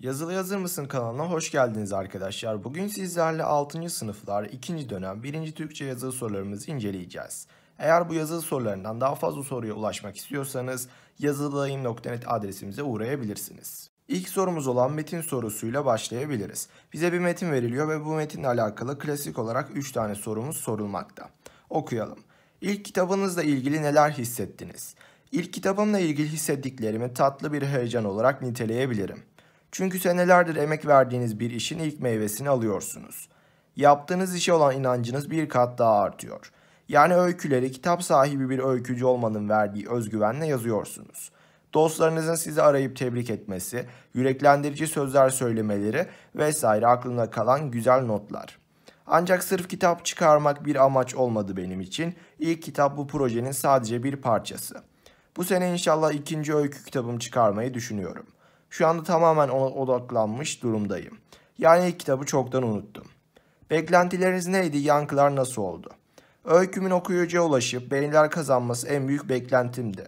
Yazılı Yazır mısın kanalına hoş geldiniz arkadaşlar. Bugün sizlerle 6. sınıflar 2. dönem 1. Türkçe yazılı sorularımızı inceleyeceğiz. Eğer bu yazılı sorularından daha fazla soruya ulaşmak istiyorsanız yazılayım.net adresimize uğrayabilirsiniz. İlk sorumuz olan metin sorusuyla başlayabiliriz. Bize bir metin veriliyor ve bu metinle alakalı klasik olarak 3 tane sorumuz sorulmakta. Okuyalım. İlk kitabınızla ilgili neler hissettiniz? İlk kitabımla ilgili hissettiklerimi tatlı bir heyecan olarak niteleyebilirim. Çünkü senelerdir emek verdiğiniz bir işin ilk meyvesini alıyorsunuz. Yaptığınız işe olan inancınız bir kat daha artıyor. Yani öyküleri kitap sahibi bir öykücü olmanın verdiği özgüvenle yazıyorsunuz. Dostlarınızın sizi arayıp tebrik etmesi, yüreklendirici sözler söylemeleri vesaire aklına kalan güzel notlar. Ancak sırf kitap çıkarmak bir amaç olmadı benim için. İlk kitap bu projenin sadece bir parçası. Bu sene inşallah ikinci öykü kitabım çıkarmayı düşünüyorum. Şu anda tamamen ona odaklanmış durumdayım. Yani ilk kitabı çoktan unuttum. Beklentileriniz neydi, yankılar nasıl oldu? Öykümün okuyucuya ulaşıp beğeniler kazanması en büyük beklentimdi.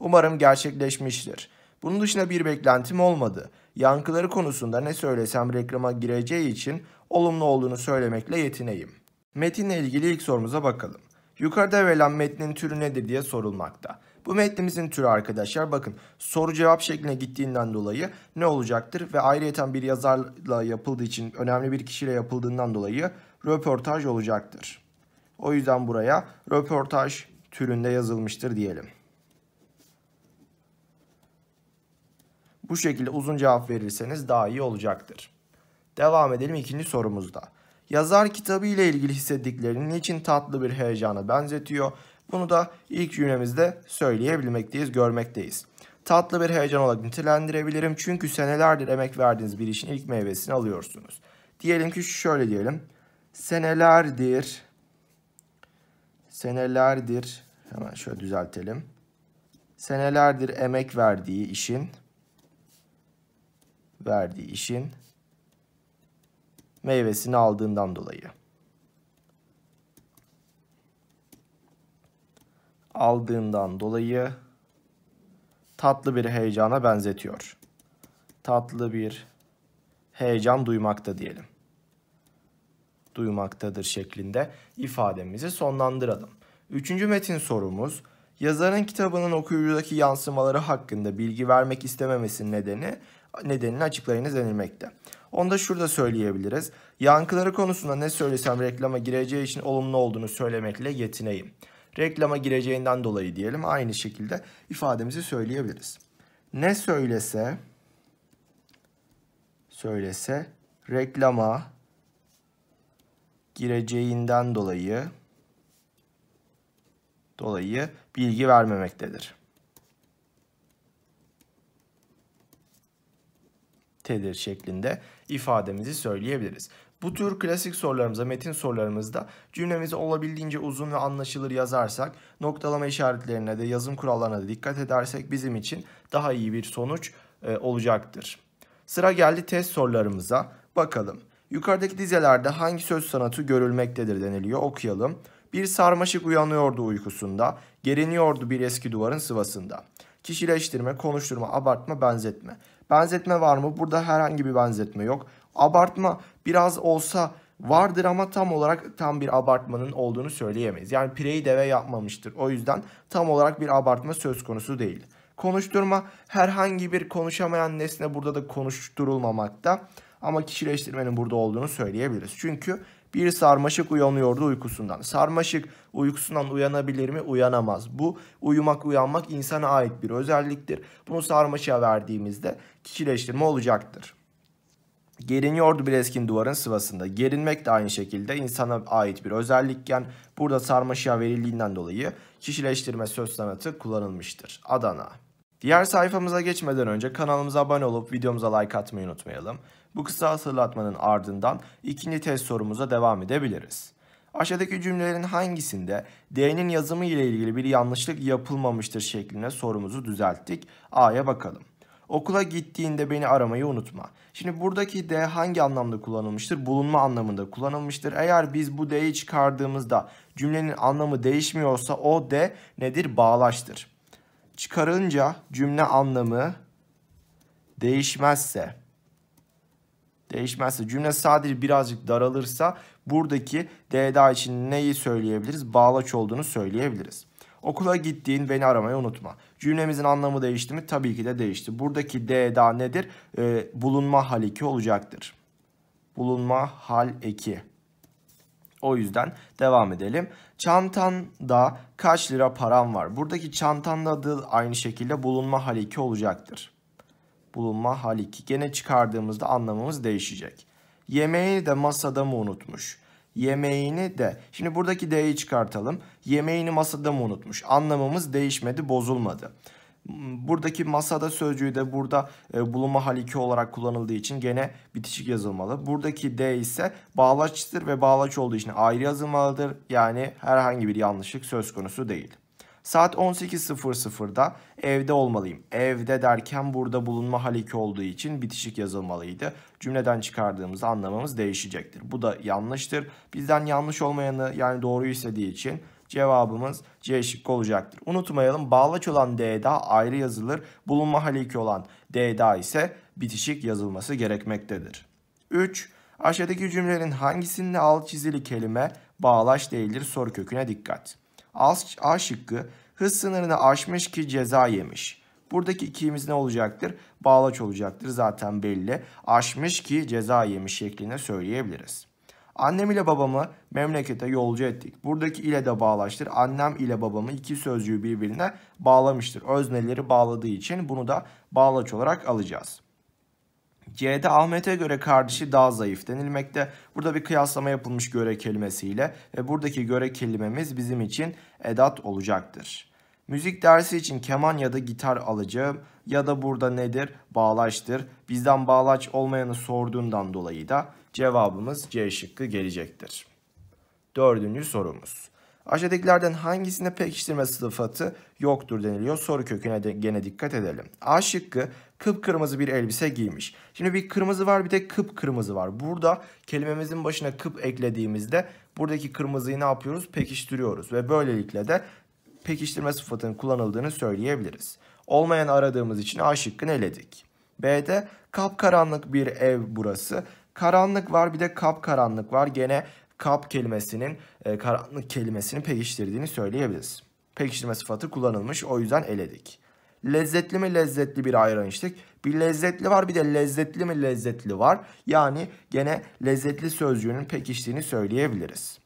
Umarım gerçekleşmiştir. Bunun dışında bir beklentim olmadı. Yankıları konusunda ne söylesem reklama gireceği için olumlu olduğunu söylemekle yetineyim. Metinle ilgili ilk sorumuza bakalım. Yukarıda verilen metnin türü nedir diye sorulmakta. Bu metnimizin türü arkadaşlar bakın soru cevap şekline gittiğinden dolayı ne olacaktır? Ve ayrıyeten bir yazarla yapıldığı için önemli bir kişiyle yapıldığından dolayı röportaj olacaktır. O yüzden buraya röportaj türünde yazılmıştır diyelim. Bu şekilde uzun cevap verirseniz daha iyi olacaktır. Devam edelim ikinci sorumuzda. Yazar kitabı ile ilgili hissettiklerini için tatlı bir heyecana benzetiyor bunu da ilk cümlemizde söyleyebilmekteyiz, görmekteyiz. Tatlı bir heyecan olarak nitelendirebilirim çünkü senelerdir emek verdiğiniz bir işin ilk meyvesini alıyorsunuz. Diyelim ki şöyle diyelim. Senelerdir senelerdir hemen şöyle düzeltelim. Senelerdir emek verdiği işin verdiği işin meyvesini aldığından dolayı. aldığından dolayı tatlı bir heyecana benzetiyor. Tatlı bir heyecan duymakta diyelim. Duymaktadır şeklinde ifademizi sonlandıralım. Üçüncü metin sorumuz yazarın kitabının okuyucudaki yansımaları hakkında bilgi vermek istememesinin nedeni nedenini açıklayınız denilmekte. Onu da şurada söyleyebiliriz. Yankıları konusunda ne söylesem reklama gireceği için olumlu olduğunu söylemekle yetineyim reklama gireceğinden dolayı diyelim aynı şekilde ifademizi söyleyebiliriz. Ne söylese söylese reklama gireceğinden dolayı dolayı bilgi vermemektedir. tedir şeklinde ifademizi söyleyebiliriz. Bu tür klasik sorularımıza, metin sorularımızda cümlemizi olabildiğince uzun ve anlaşılır yazarsak, noktalama işaretlerine de yazım kurallarına da dikkat edersek bizim için daha iyi bir sonuç e, olacaktır. Sıra geldi test sorularımıza. Bakalım. Yukarıdaki dizelerde hangi söz sanatı görülmektedir deniliyor. Okuyalım. Bir sarmaşık uyanıyordu uykusunda, geriniyordu bir eski duvarın sıvasında. Kişileştirme, konuşturma, abartma, benzetme. Benzetme var mı? Burada herhangi bir benzetme yok. Abartma biraz olsa vardır ama tam olarak tam bir abartmanın olduğunu söyleyemeyiz. Yani pireyi deve yapmamıştır. O yüzden tam olarak bir abartma söz konusu değil. Konuşturma herhangi bir konuşamayan nesne burada da konuşturulmamakta ama kişileştirmenin burada olduğunu söyleyebiliriz. Çünkü bir sarmaşık uyanıyordu uykusundan. Sarmaşık uykusundan uyanabilir mi? Uyanamaz. Bu uyumak uyanmak insana ait bir özelliktir. Bunu sarmaşığa verdiğimizde kişileştirme olacaktır. Geriniyordu bir eskin duvarın sıvasında. Gerinmek de aynı şekilde insana ait bir özellikken burada sarmaşığa verildiğinden dolayı kişileştirme söz sanatı kullanılmıştır. Adana. Diğer sayfamıza geçmeden önce kanalımıza abone olup videomuza like atmayı unutmayalım. Bu kısa hatırlatmanın ardından ikinci test sorumuza devam edebiliriz. Aşağıdaki cümlelerin hangisinde D'nin yazımı ile ilgili bir yanlışlık yapılmamıştır şeklinde sorumuzu düzelttik. A'ya bakalım. Okula gittiğinde beni aramayı unutma. Şimdi buradaki de hangi anlamda kullanılmıştır? Bulunma anlamında kullanılmıştır. Eğer biz bu deyi çıkardığımızda cümlenin anlamı değişmiyorsa o de nedir? Bağlaçtır. Çıkarınca cümle anlamı değişmezse değişmezse cümle sadece birazcık daralırsa buradaki DDA için neyi söyleyebiliriz? Bağlaç olduğunu söyleyebiliriz. Okula gittiğin beni aramayı unutma. Cümlemizin anlamı değişti mi? Tabii ki de değişti. Buradaki D daha nedir? Ee, bulunma hal 2 olacaktır. Bulunma hal eki. O yüzden devam edelim. Çantanda kaç lira param var? Buradaki çantanda da aynı şekilde bulunma hal 2 olacaktır. Bulunma hal eki. Gene çıkardığımızda anlamımız değişecek. Yemeği de masada mı unutmuş? yemeğini de. Şimdi buradaki D'yi çıkartalım. Yemeğini masada mı unutmuş? Anlamımız değişmedi, bozulmadı. Buradaki masada sözcüğü de burada e, bulunma hal 2 olarak kullanıldığı için gene bitişik yazılmalı. Buradaki D ise bağlaçtır ve bağlaç olduğu için ayrı yazılmalıdır. Yani herhangi bir yanlışlık söz konusu değil. Saat 18.00'da evde olmalıyım. Evde derken burada bulunma haliki olduğu için bitişik yazılmalıydı. Cümleden çıkardığımız anlamımız değişecektir. Bu da yanlıştır. Bizden yanlış olmayanı yani doğruyu istediği için cevabımız C şıkkı olacaktır. Unutmayalım bağlaç olan D'da ayrı yazılır. Bulunma haliki olan D'da ise bitişik yazılması gerekmektedir. 3. Aşağıdaki cümlelerin hangisinde alt çizili kelime bağlaç değildir soru köküne dikkat. A şıkkı hız sınırını aşmış ki ceza yemiş. Buradaki ikimiz ne olacaktır? Bağlaç olacaktır zaten belli. Aşmış ki ceza yemiş şeklinde söyleyebiliriz. Annem ile babamı memlekete yolcu ettik. Buradaki ile de bağlaçtır. Annem ile babamı iki sözcüğü birbirine bağlamıştır. Özneleri bağladığı için bunu da bağlaç olarak alacağız. C'de Ahmet'e göre kardeşi daha zayıf denilmekte. Burada bir kıyaslama yapılmış göre kelimesiyle ve buradaki göre kelimemiz bizim için edat olacaktır. Müzik dersi için keman ya da gitar alacağım ya da burada nedir? Bağlaçtır. Bizden bağlaç olmayanı sorduğundan dolayı da cevabımız C şıkkı gelecektir. Dördüncü sorumuz. Aşağıdakilerden hangisinde pekiştirme sıfatı yoktur deniliyor? Soru köküne de gene dikkat edelim. A şıkkı kıpkırmızı bir elbise giymiş. Şimdi bir kırmızı var bir de kıpkırmızı var. Burada kelimemizin başına kıp eklediğimizde buradaki kırmızıyı ne yapıyoruz? Pekiştiriyoruz ve böylelikle de pekiştirme sıfatının kullanıldığını söyleyebiliriz. Olmayan aradığımız için A şıkkını eledik. B'de kapkaranlık bir ev burası. Karanlık var bir de kapkaranlık var. Gene kap kelimesinin e, karanlık kelimesini pekiştirdiğini söyleyebiliriz. Pekiştirme sıfatı kullanılmış o yüzden eledik. Lezzetli mi lezzetli bir ayran içtik. Bir lezzetli var bir de lezzetli mi lezzetli var. Yani gene lezzetli sözcüğünün pekiştiğini söyleyebiliriz.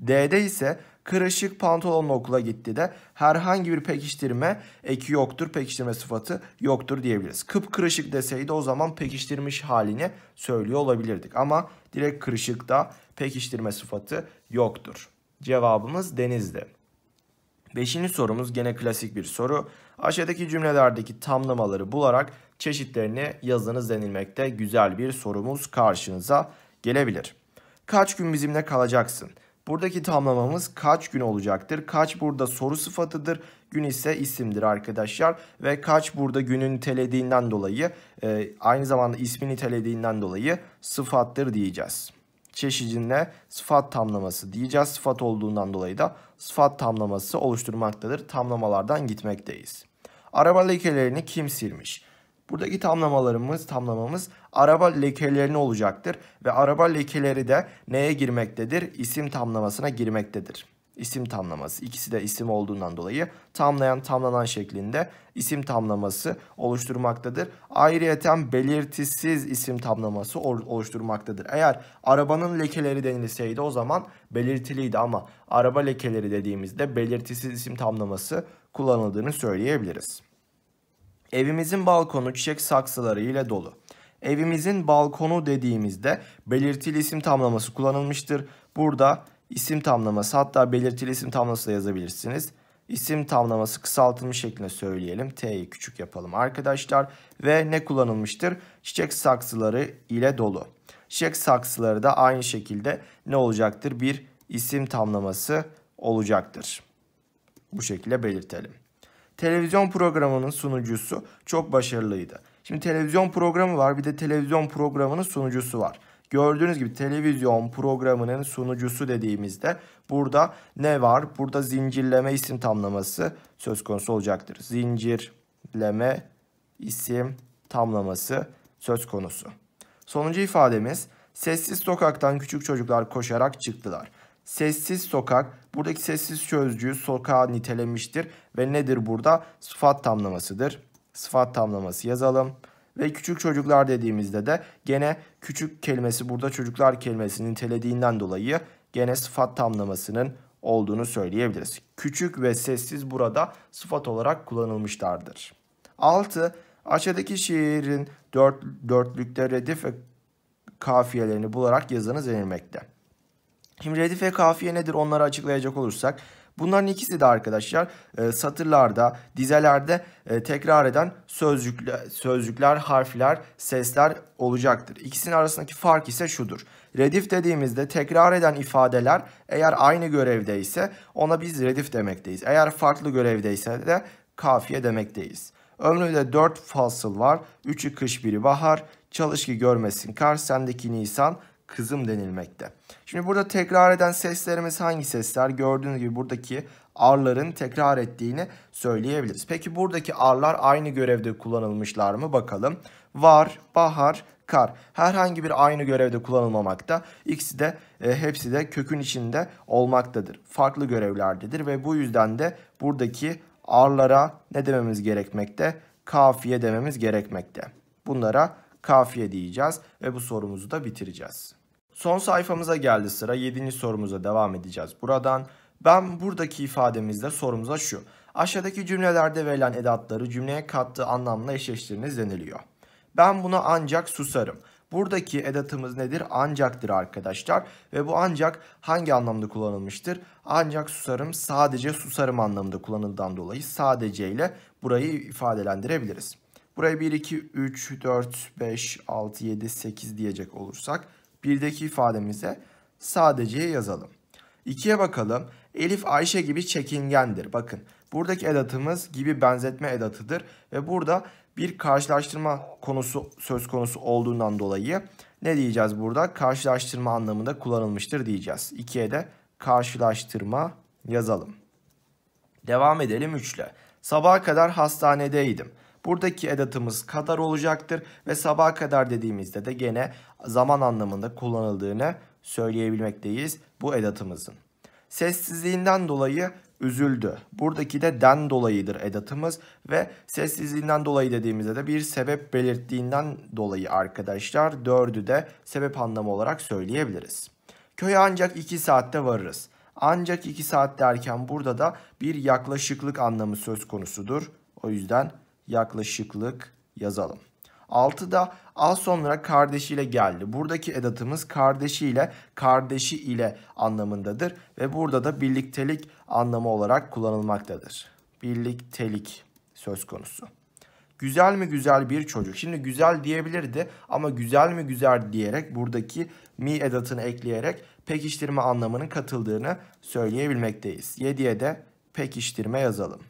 D'de ise kırışık pantolonla okula gitti de herhangi bir pekiştirme eki yoktur, pekiştirme sıfatı yoktur diyebiliriz. Kıp kırışık deseydi o zaman pekiştirmiş halini söylüyor olabilirdik. Ama direkt kırışıkta pekiştirme sıfatı yoktur. Cevabımız denizdi. Beşinci sorumuz gene klasik bir soru. Aşağıdaki cümlelerdeki tamlamaları bularak çeşitlerini yazınız denilmekte güzel bir sorumuz karşınıza gelebilir. Kaç gün bizimle kalacaksın? Buradaki tamlamamız kaç gün olacaktır? Kaç burada soru sıfatıdır, gün ise isimdir arkadaşlar. Ve kaç burada günün nitelediğinden dolayı, e, aynı zamanda ismi nitelediğinden dolayı sıfattır diyeceğiz. Çeşidine sıfat tamlaması diyeceğiz. Sıfat olduğundan dolayı da sıfat tamlaması oluşturmaktadır. Tamlamalardan gitmekteyiz. Araba lekelerini kim silmiş? Buradaki tamlamalarımız, tamlamamız araba lekelerini olacaktır ve araba lekeleri de neye girmektedir? İsim tamlamasına girmektedir isim tamlaması. İkisi de isim olduğundan dolayı tamlayan tamlanan şeklinde isim tamlaması oluşturmaktadır. Ayrıyeten belirtisiz isim tamlaması oluşturmaktadır. Eğer arabanın lekeleri denilseydi o zaman belirtiliydi ama araba lekeleri dediğimizde belirtisiz isim tamlaması kullanıldığını söyleyebiliriz. Evimizin balkonu çiçek saksıları ile dolu. Evimizin balkonu dediğimizde belirtili isim tamlaması kullanılmıştır. Burada isim tamlaması hatta belirtili isim tamlaması da yazabilirsiniz. İsim tamlaması kısaltılmış şeklinde söyleyelim. T'yi küçük yapalım arkadaşlar. Ve ne kullanılmıştır? Çiçek saksıları ile dolu. Çiçek saksıları da aynı şekilde ne olacaktır? Bir isim tamlaması olacaktır. Bu şekilde belirtelim. Televizyon programının sunucusu çok başarılıydı. Şimdi televizyon programı var bir de televizyon programının sunucusu var. Gördüğünüz gibi televizyon programının sunucusu dediğimizde burada ne var? Burada zincirleme isim tamlaması söz konusu olacaktır. Zincirleme isim tamlaması söz konusu. Sonuncu ifademiz sessiz sokaktan küçük çocuklar koşarak çıktılar. Sessiz sokak buradaki sessiz sözcüğü sokağa nitelemiştir ve nedir burada? Sıfat tamlamasıdır. Sıfat tamlaması yazalım. Ve küçük çocuklar dediğimizde de gene küçük kelimesi burada çocuklar kelimesinin telediğinden dolayı gene sıfat tamlamasının olduğunu söyleyebiliriz. Küçük ve sessiz burada sıfat olarak kullanılmışlardır. 6. Aşağıdaki şiirin dört, dörtlükte redif ve kafiyelerini bularak yazınız verilmekte. Şimdi redif ve kafiye nedir onları açıklayacak olursak. Bunların ikisi de arkadaşlar e, satırlarda, dizelerde e, tekrar eden sözcükler, sözcükler, harfler, sesler olacaktır. İkisinin arasındaki fark ise şudur. Redif dediğimizde tekrar eden ifadeler eğer aynı görevdeyse ona biz redif demekteyiz. Eğer farklı görevdeyse de kafiye demekteyiz. Ömründe 4 fasıl var. 3'ü kış, biri bahar. Çalış ki görmesin kar, sendeki nisan, kızım denilmekte. Şimdi burada tekrar eden seslerimiz hangi sesler? Gördüğünüz gibi buradaki arların tekrar ettiğini söyleyebiliriz. Peki buradaki arlar aynı görevde kullanılmışlar mı bakalım. Var, bahar, kar. Herhangi bir aynı görevde kullanılmamakta. İkisi de e, hepsi de kökün içinde olmaktadır. Farklı görevlerdedir ve bu yüzden de buradaki arlara ne dememiz gerekmekte? Kafiye dememiz gerekmekte. Bunlara kafiye diyeceğiz ve bu sorumuzu da bitireceğiz. Son sayfamıza geldi sıra 7. sorumuza devam edeceğiz buradan. Ben buradaki ifademizde sorumuza şu. Aşağıdaki cümlelerde verilen edatları cümleye kattığı anlamla eşleştiriniz deniliyor. Ben buna ancak susarım. Buradaki edatımız nedir? Ancaktır arkadaşlar. Ve bu ancak hangi anlamda kullanılmıştır? Ancak susarım sadece susarım anlamında kullanıldığından dolayı sadece ile burayı ifadelendirebiliriz. Burayı 1, 2, 3, 4, 5, 6, 7, 8 diyecek olursak birdeki ifademize sadece yazalım. 2'ye bakalım. Elif Ayşe gibi çekingendir. Bakın buradaki edatımız gibi benzetme edatıdır. Ve burada bir karşılaştırma konusu söz konusu olduğundan dolayı ne diyeceğiz burada? Karşılaştırma anlamında kullanılmıştır diyeceğiz. 2'ye de karşılaştırma yazalım. Devam edelim 3'le. Sabaha kadar hastanedeydim. Buradaki edatımız kadar olacaktır ve sabaha kadar dediğimizde de gene zaman anlamında kullanıldığını söyleyebilmekteyiz bu edatımızın. Sessizliğinden dolayı üzüldü. Buradaki de den dolayıdır edatımız ve sessizliğinden dolayı dediğimizde de bir sebep belirttiğinden dolayı arkadaşlar dördü de sebep anlamı olarak söyleyebiliriz. Köye ancak 2 saatte varırız. Ancak 2 saat derken burada da bir yaklaşıklık anlamı söz konusudur. O yüzden yaklaşıklık yazalım. 6'da Az sonra kardeşiyle geldi. Buradaki edatımız kardeşiyle, kardeşi ile anlamındadır. Ve burada da birliktelik anlamı olarak kullanılmaktadır. Birliktelik söz konusu. Güzel mi güzel bir çocuk? Şimdi güzel diyebilirdi ama güzel mi güzel diyerek buradaki mi edatını ekleyerek pekiştirme anlamının katıldığını söyleyebilmekteyiz. 7'ye de pekiştirme yazalım.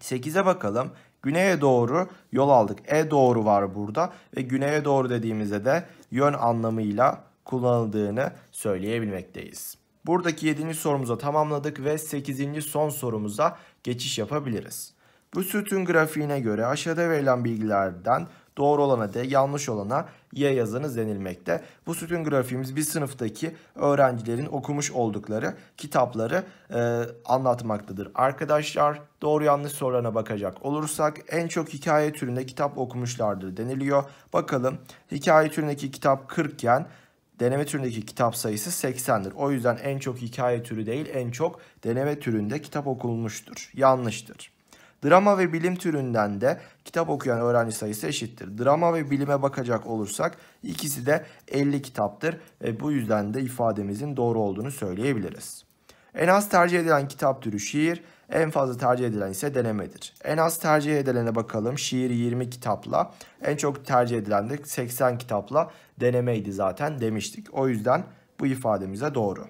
8'e bakalım. Güneye doğru yol aldık. E doğru var burada ve güneye doğru dediğimizde de yön anlamıyla kullanıldığını söyleyebilmekteyiz. Buradaki 7. sorumuza tamamladık ve 8. son sorumuza geçiş yapabiliriz. Bu sütun grafiğine göre aşağıda verilen bilgilerden Doğru olana D, yanlış olana Y yazınız denilmekte. Bu sütun grafiğimiz bir sınıftaki öğrencilerin okumuş oldukları kitapları e, anlatmaktadır. Arkadaşlar doğru yanlış sorularına bakacak olursak en çok hikaye türünde kitap okumuşlardır deniliyor. Bakalım hikaye türündeki kitap 40 iken deneme türündeki kitap sayısı 80'dir. O yüzden en çok hikaye türü değil en çok deneme türünde kitap okunmuştur. Yanlıştır. Drama ve bilim türünden de kitap okuyan öğrenci sayısı eşittir. Drama ve bilime bakacak olursak ikisi de 50 kitaptır ve bu yüzden de ifademizin doğru olduğunu söyleyebiliriz. En az tercih edilen kitap türü şiir, en fazla tercih edilen ise denemedir. En az tercih edilene bakalım. Şiir 20 kitapla, en çok tercih edilen de 80 kitapla denemeydi zaten demiştik. O yüzden bu ifademize doğru.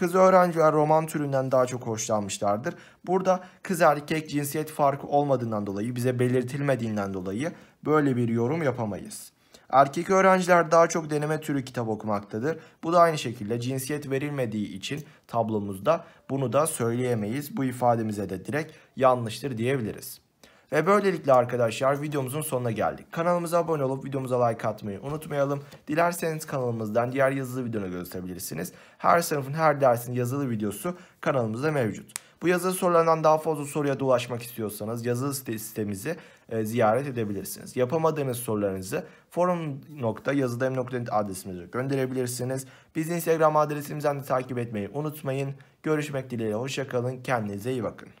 Kız öğrenciler roman türünden daha çok hoşlanmışlardır. Burada kız erkek cinsiyet farkı olmadığından dolayı bize belirtilmediğinden dolayı böyle bir yorum yapamayız. Erkek öğrenciler daha çok deneme türü kitap okumaktadır. Bu da aynı şekilde cinsiyet verilmediği için tablomuzda bunu da söyleyemeyiz. Bu ifademize de direkt yanlıştır diyebiliriz. Ve böylelikle arkadaşlar videomuzun sonuna geldik. Kanalımıza abone olup videomuza like atmayı unutmayalım. Dilerseniz kanalımızdan diğer yazılı videonu gösterebilirsiniz. Her sınıfın her dersin yazılı videosu kanalımızda mevcut. Bu yazılı sorulardan daha fazla soruya da ulaşmak istiyorsanız yazılı sitemizi e, ziyaret edebilirsiniz. Yapamadığınız sorularınızı forum.yazıdem.net adresimize gönderebilirsiniz. Bizi Instagram adresimizden de takip etmeyi unutmayın. Görüşmek dileğiyle hoşçakalın. Kendinize iyi bakın.